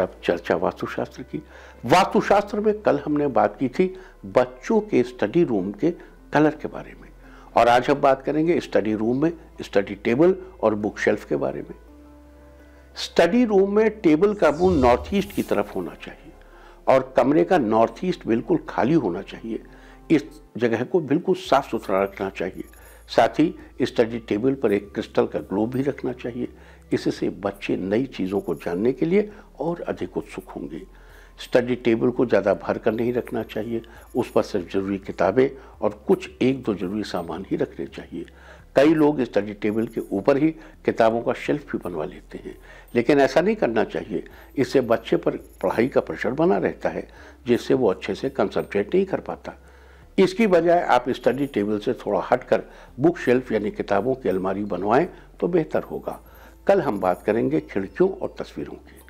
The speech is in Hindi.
अब चर्चा वास्तुशास्त्र की वास्तुशास्त्र में कल हमने बात की थी बच्चों के स्टडी रूम के कलर के बारे में और आज हम बात करेंगे स्टडी रूम में स्टडी टेबल और बुक शेल्फ के बारे में स्टडी रूम में टेबल का मुंह नॉर्थ ईस्ट की तरफ होना चाहिए और कमरे का नॉर्थ ईस्ट बिल्कुल खाली होना चाहिए इस जगह को बिल्कुल साफ सुथरा रखना चाहिए साथ ही स्टडी टेबल पर एक क्रिस्टल का ग्लोब भी रखना चाहिए इससे बच्चे नई चीज़ों को जानने के लिए और अधिक उत्सुक होंगे स्टडी टेबल को ज़्यादा भर कर नहीं रखना चाहिए उस पर सिर्फ ज़रूरी किताबें और कुछ एक दो ज़रूरी सामान ही रखने चाहिए कई लोग स्टडी टेबल के ऊपर ही किताबों का शेल्फ भी बनवा लेते हैं लेकिन ऐसा नहीं करना चाहिए इससे बच्चे पर पढ़ाई का प्रेशर बना रहता है जिससे वो अच्छे से कंसंट्रेट नहीं कर पाता इसकी बजाय आप स्टडी टेबल से थोड़ा हटकर बुक शेल्फ यानी किताबों की अलमारी बनवाएं तो बेहतर होगा कल हम बात करेंगे खिड़कियों और तस्वीरों की